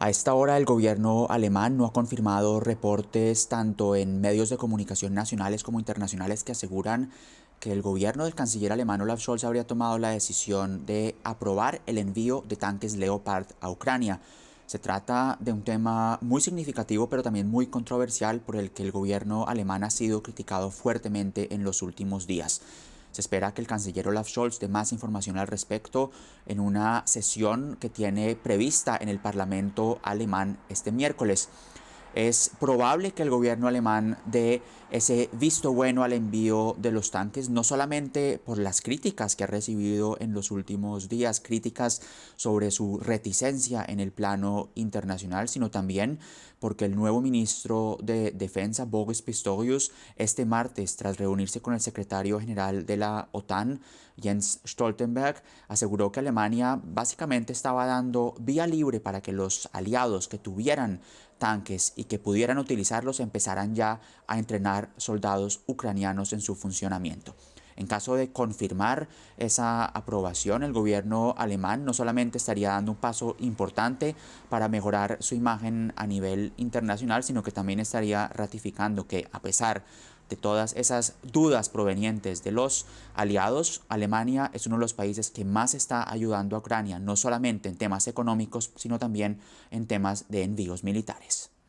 A esta hora el gobierno alemán no ha confirmado reportes tanto en medios de comunicación nacionales como internacionales que aseguran que el gobierno del canciller alemán Olaf Scholz habría tomado la decisión de aprobar el envío de tanques Leopard a Ucrania. Se trata de un tema muy significativo pero también muy controversial por el que el gobierno alemán ha sido criticado fuertemente en los últimos días. Se espera que el canciller Olaf Scholz dé más información al respecto en una sesión que tiene prevista en el Parlamento alemán este miércoles es probable que el gobierno alemán dé ese visto bueno al envío de los tanques, no solamente por las críticas que ha recibido en los últimos días, críticas sobre su reticencia en el plano internacional, sino también porque el nuevo ministro de Defensa, Boris Pistorius, este martes, tras reunirse con el secretario general de la OTAN, Jens Stoltenberg, aseguró que Alemania básicamente estaba dando vía libre para que los aliados que tuvieran tanques y que pudieran utilizarlos empezarán ya a entrenar soldados ucranianos en su funcionamiento. En caso de confirmar esa aprobación, el gobierno alemán no solamente estaría dando un paso importante para mejorar su imagen a nivel internacional, sino que también estaría ratificando que a pesar de todas esas dudas provenientes de los aliados, Alemania es uno de los países que más está ayudando a Ucrania, no solamente en temas económicos, sino también en temas de envíos militares.